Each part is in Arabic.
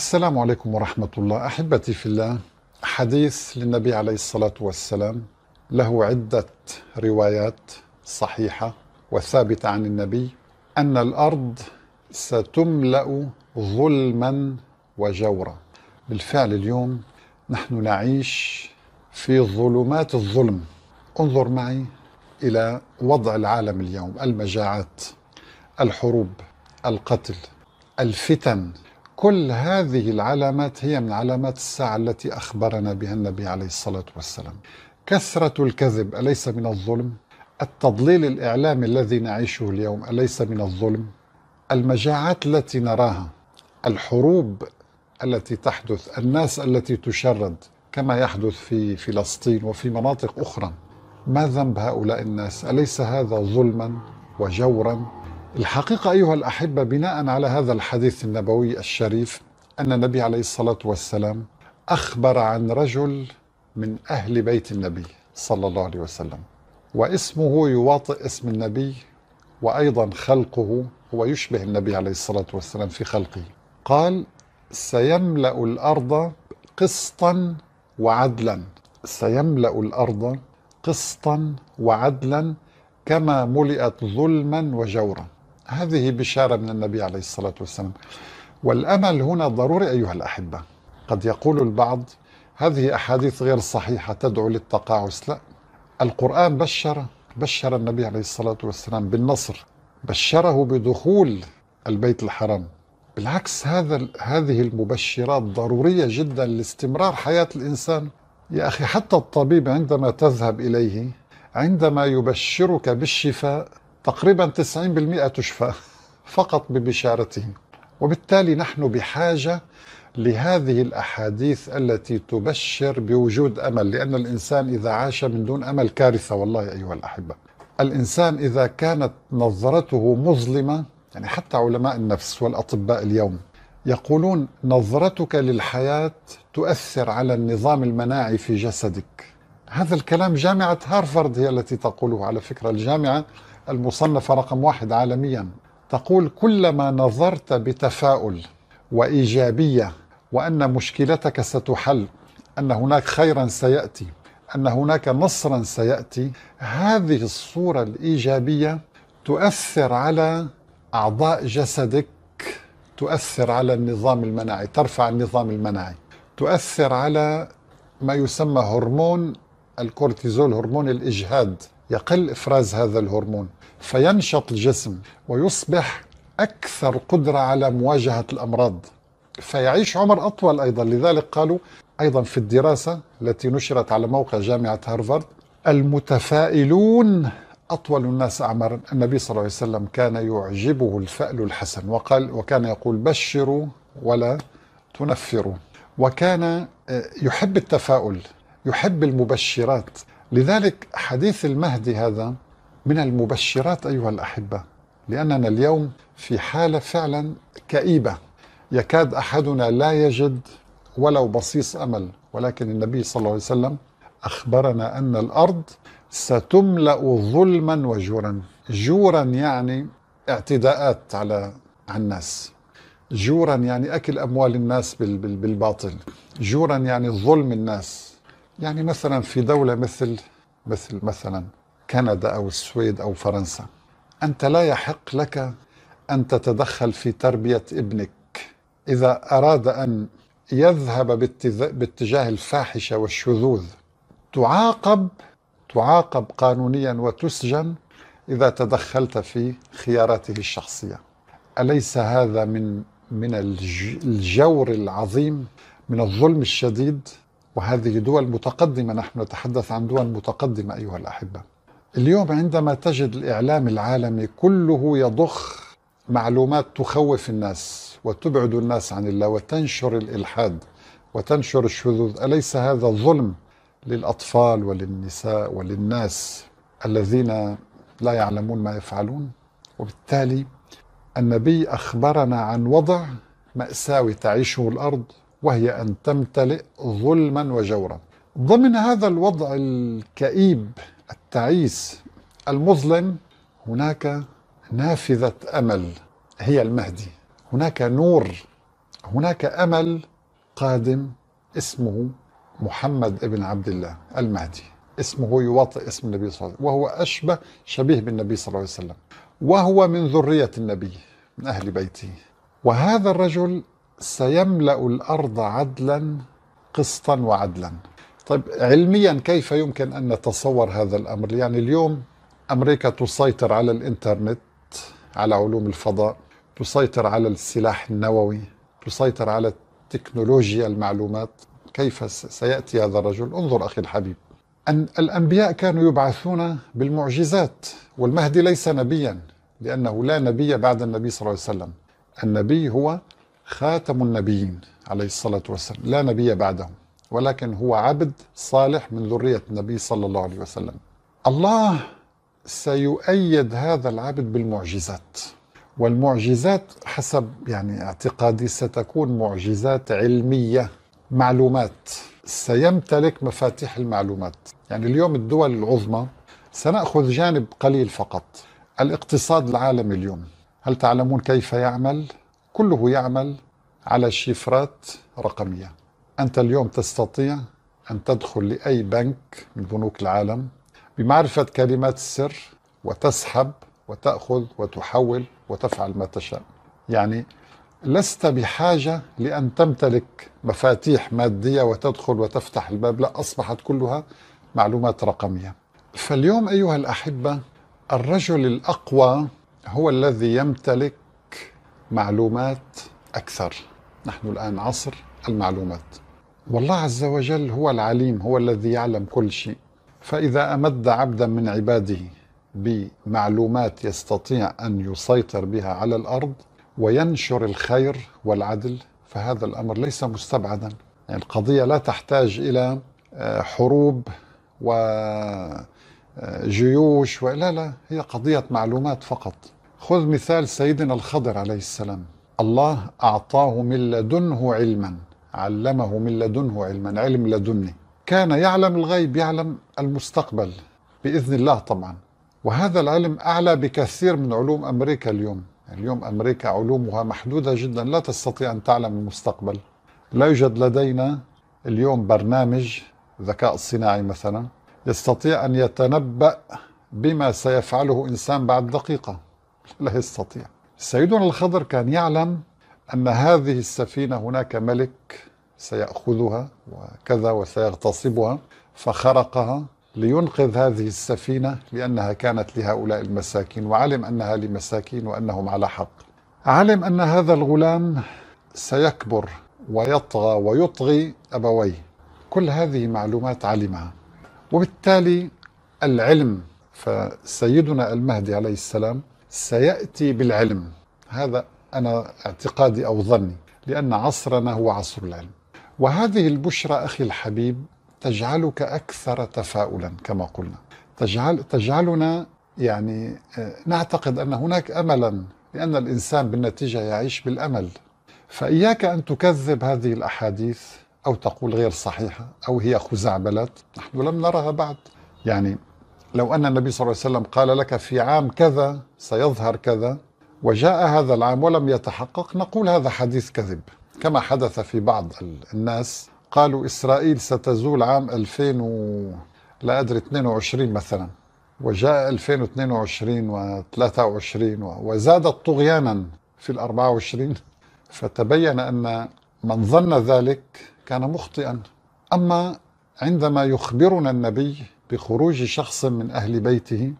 السلام عليكم ورحمة الله أحبتي في الله حديث للنبي عليه الصلاة والسلام له عدة روايات صحيحة وثابتة عن النبي أن الأرض ستملأ ظلما وجورا بالفعل اليوم نحن نعيش في ظلمات الظلم انظر معي إلى وضع العالم اليوم المجاعات الحروب القتل الفتن كل هذه العلامات هي من علامات الساعة التي أخبرنا بها النبي عليه الصلاة والسلام كثرة الكذب أليس من الظلم؟ التضليل الإعلامي الذي نعيشه اليوم أليس من الظلم؟ المجاعات التي نراها الحروب التي تحدث الناس التي تشرد كما يحدث في فلسطين وفي مناطق أخرى ما ذنب هؤلاء الناس؟ أليس هذا ظلما وجورا الحقيقة أيها الأحبة بناء على هذا الحديث النبوي الشريف أن النبي عليه الصلاة والسلام أخبر عن رجل من أهل بيت النبي صلى الله عليه وسلم واسمه يواطئ اسم النبي وأيضا خلقه هو يشبه النبي عليه الصلاة والسلام في خلقه قال سيملأ الأرض قسطا وعدلا سيملأ الأرض قسطا وعدلا كما ملئت ظلما وجورا هذه بشارة من النبي عليه الصلاة والسلام والأمل هنا ضروري أيها الأحبة قد يقول البعض هذه أحاديث غير صحيحة تدعو للتقاعس لا القرآن بشر بشر النبي عليه الصلاة والسلام بالنصر بشره بدخول البيت الحرام بالعكس هذا هذه المبشرات ضرورية جدا لاستمرار حياة الإنسان يا أخي حتى الطبيب عندما تذهب إليه عندما يبشرك بالشفاء تقريبا 90% تشفى فقط ببشارتهم وبالتالي نحن بحاجة لهذه الأحاديث التي تبشر بوجود أمل لأن الإنسان إذا عاش من دون أمل كارثة والله أيها الأحبة الإنسان إذا كانت نظرته مظلمة يعني حتى علماء النفس والأطباء اليوم يقولون نظرتك للحياة تؤثر على النظام المناعي في جسدك هذا الكلام جامعة هارفارد هي التي تقوله على فكرة الجامعة المصنفة رقم واحد عالميا تقول كلما نظرت بتفاؤل وإيجابية وأن مشكلتك ستحل أن هناك خيرا سيأتي أن هناك نصرا سيأتي هذه الصورة الإيجابية تؤثر على أعضاء جسدك تؤثر على النظام المناعي ترفع النظام المناعي تؤثر على ما يسمى هرمون الكورتيزول هرمون الإجهاد يقل إفراز هذا الهرمون فينشط الجسم ويصبح أكثر قدرة على مواجهة الأمراض فيعيش عمر أطول أيضا لذلك قالوا أيضا في الدراسة التي نشرت على موقع جامعة هارفارد المتفائلون أطول الناس أعمارا النبي صلى الله عليه وسلم كان يعجبه الفأل الحسن وقال وكان يقول بشروا ولا تنفروا وكان آه، يحب التفاؤل يحب المبشرات لذلك حديث المهدي هذا من المبشرات أيها الأحبة لأننا اليوم في حالة فعلا كئيبة يكاد أحدنا لا يجد ولو بصيص أمل ولكن النبي صلى الله عليه وسلم أخبرنا أن الأرض ستملأ ظلما وجورا جورا يعني اعتداءات على على الناس جورا يعني أكل أموال الناس بالباطل جورا يعني ظلم الناس يعني مثلا في دولة مثل مثل مثلا كندا أو السويد أو فرنسا أنت لا يحق لك أن تتدخل في تربية ابنك إذا أراد أن يذهب باتجاه الفاحشة والشذوذ تعاقب تعاقب قانونيا وتسجن إذا تدخلت في خياراته الشخصية أليس هذا من من الجور العظيم من الظلم الشديد وهذه دول متقدمة نحن نتحدث عن دول متقدمة أيها الأحبة اليوم عندما تجد الإعلام العالمي كله يضخ معلومات تخوف الناس وتبعد الناس عن الله وتنشر الإلحاد وتنشر الشذوذ أليس هذا ظلم للأطفال وللنساء وللناس الذين لا يعلمون ما يفعلون وبالتالي النبي أخبرنا عن وضع مأساوي تعيشه الأرض وهي أن تمتلئ ظلما وجورا ضمن هذا الوضع الكئيب التعيس المظلم هناك نافذة أمل هي المهدي هناك نور هناك أمل قادم اسمه محمد ابن عبد الله المهدي اسمه يواطئ اسم النبي صلى الله عليه وسلم وهو أشبه شبيه بالنبي صلى الله عليه وسلم وهو من ذرية النبي من أهل بيته وهذا الرجل سيملا الارض عدلا قسطا وعدلا طيب علميا كيف يمكن ان نتصور هذا الامر يعني اليوم امريكا تسيطر على الانترنت على علوم الفضاء تسيطر على السلاح النووي تسيطر على تكنولوجيا المعلومات كيف سياتي هذا الرجل انظر اخي الحبيب أن الأنبياء كانوا يبعثون بالمعجزات والمهدي ليس نبيا لأنه لا نبي بعد النبي صلى الله عليه وسلم النبي هو خاتم النبيين عليه الصلاة والسلام لا نبي بعده ولكن هو عبد صالح من ذرية النبي صلى الله عليه وسلم الله سيؤيد هذا العبد بالمعجزات والمعجزات حسب يعني اعتقادي ستكون معجزات علمية معلومات سيمتلك مفاتيح المعلومات يعني اليوم الدول العظمى سنأخذ جانب قليل فقط الاقتصاد العالمي اليوم هل تعلمون كيف يعمل؟ كله يعمل على شفرات رقمية أنت اليوم تستطيع أن تدخل لأي بنك من بنوك العالم بمعرفة كلمات السر وتسحب وتأخذ وتحول وتفعل ما تشاء يعني لست بحاجة لأن تمتلك مفاتيح مادية وتدخل وتفتح الباب لا أصبحت كلها معلومات رقمية فاليوم أيها الأحبة الرجل الأقوى هو الذي يمتلك معلومات اكثر نحن الان عصر المعلومات والله عز وجل هو العليم هو الذي يعلم كل شيء فاذا امد عبدا من عباده بمعلومات يستطيع ان يسيطر بها على الارض وينشر الخير والعدل فهذا الامر ليس مستبعدا يعني القضيه لا تحتاج الى آه، حروب وجيوش آه، لا لا هي قضيه معلومات فقط خذ مثال سيدنا الخضر عليه السلام الله أعطاه من لدنه علما علمه من لدنه علما علم لدني كان يعلم الغيب يعلم المستقبل بإذن الله طبعا وهذا العلم أعلى بكثير من علوم أمريكا اليوم اليوم أمريكا علومها محدودة جدا لا تستطيع أن تعلم المستقبل لا يوجد لدينا اليوم برنامج ذكاء صناعي مثلا يستطيع أن يتنبأ بما سيفعله إنسان بعد دقيقة لا يستطيع سيدنا الخضر كان يعلم أن هذه السفينة هناك ملك سيأخذها وكذا وسيغتصبها فخرقها لينقذ هذه السفينة لأنها كانت لهؤلاء المساكين وعلم أنها لمساكين وأنهم على حق علم أن هذا الغلام سيكبر ويطغى ويطغي أبويه كل هذه معلومات علمها وبالتالي العلم فسيدنا المهدي عليه السلام سيأتي بالعلم هذا أنا اعتقادي أو ظني لأن عصرنا هو عصر العلم وهذه البشرى أخي الحبيب تجعلك أكثر تفاؤلا كما قلنا تجعل تجعلنا يعني آه، نعتقد أن هناك أملا لأن الإنسان بالنتيجة يعيش بالأمل فإياك أن تكذب هذه الأحاديث أو تقول غير صحيحة أو هي خزعبلات نحن لم نرها بعد يعني لو أن النبي صلى الله عليه وسلم قال لك في عام كذا سيظهر كذا وجاء هذا العام ولم يتحقق نقول هذا حديث كذب كما حدث في بعض الناس قالوا إسرائيل ستزول عام 2000 و... لا أدري 22 مثلا وجاء 2022 و23 وزادت طغيانا في ال24 فتبين أن من ظن ذلك كان مخطئا أما عندما يخبرنا النبي بخروج شخص من أهل بيته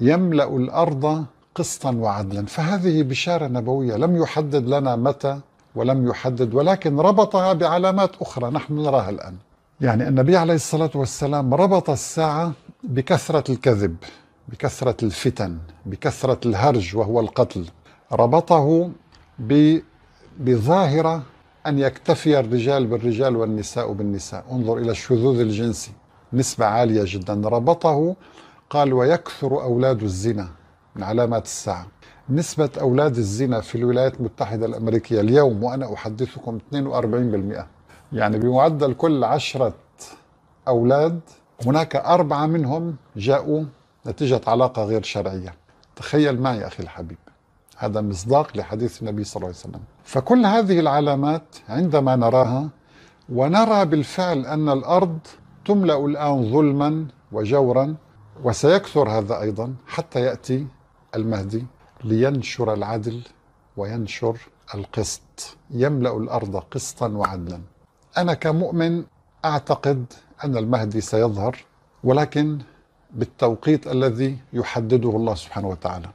يملأ الأرض قسطا وعدلا فهذه بشارة نبوية لم يحدد لنا متى ولم يحدد ولكن ربطها بعلامات أخرى نحن نراها الآن يعني النبي عليه الصلاة والسلام ربط الساعة بكثرة الكذب بكثرة الفتن بكثرة الهرج وهو القتل ربطه ب... بظاهرة أن يكتفي الرجال بالرجال والنساء بالنساء انظر إلى الشذوذ الجنسي نسبة عالية جدا ربطه قال ويكثر أولاد الزنا من علامات الساعة نسبة أولاد الزنا في الولايات المتحدة الأمريكية اليوم وأنا أحدثكم 42% يعني بمعدل كل عشرة أولاد هناك أربعة منهم جاءوا نتيجة علاقة غير شرعية تخيل معي أخي الحبيب هذا مصداق لحديث النبي صلى الله عليه وسلم فكل هذه العلامات عندما نراها ونرى بالفعل أن الأرض تملأ الآن ظلما وجورا وسيكثر هذا أيضا حتى يأتي المهدي لينشر العدل وينشر القسط يملأ الأرض قسطا وعدلا أنا كمؤمن أعتقد أن المهدي سيظهر ولكن بالتوقيت الذي يحدده الله سبحانه وتعالى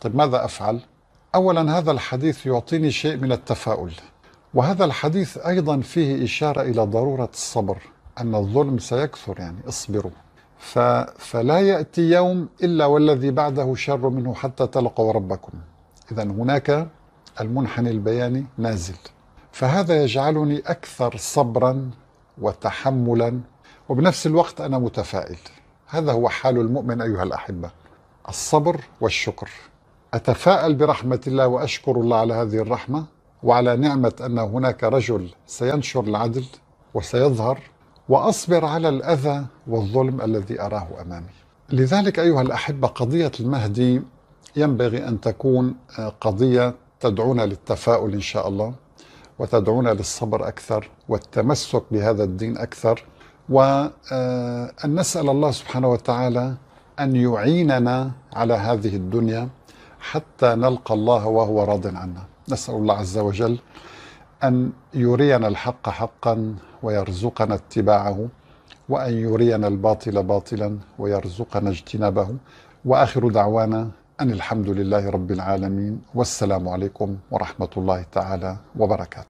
طيب ماذا أفعل؟ أولا هذا الحديث يعطيني شيء من التفاؤل وهذا الحديث أيضا فيه إشارة إلى ضرورة الصبر أن الظلم سيكثر يعني اصبروا ف فلا يأتي يوم إلا والذي بعده شر منه حتى تلقوا ربكم إذا هناك المنحني البياني نازل فهذا يجعلني أكثر صبرا وتحملا وبنفس الوقت أنا متفائل هذا هو حال المؤمن أيها الأحبة الصبر والشكر أتفائل برحمة الله وأشكر الله على هذه الرحمة وعلى نعمة أن هناك رجل سينشر العدل وسيظهر واصبر على الاذى والظلم الذي اراه امامي. لذلك ايها الاحبه قضيه المهدي ينبغي ان تكون آه، قضيه تدعونا للتفاؤل ان شاء الله وتدعونا للصبر اكثر والتمسك بهذا الدين اكثر وان آه، نسال الله سبحانه وتعالى ان يعيننا على هذه الدنيا حتى نلقى الله وهو راض عنا. نسال الله عز وجل أن يرينا الحق حقا ويرزقنا اتباعه وأن يرينا الباطل باطلا ويرزقنا اجتنابه وآخر دعوانا أن الحمد لله رب العالمين والسلام عليكم ورحمة الله تعالى وبركاته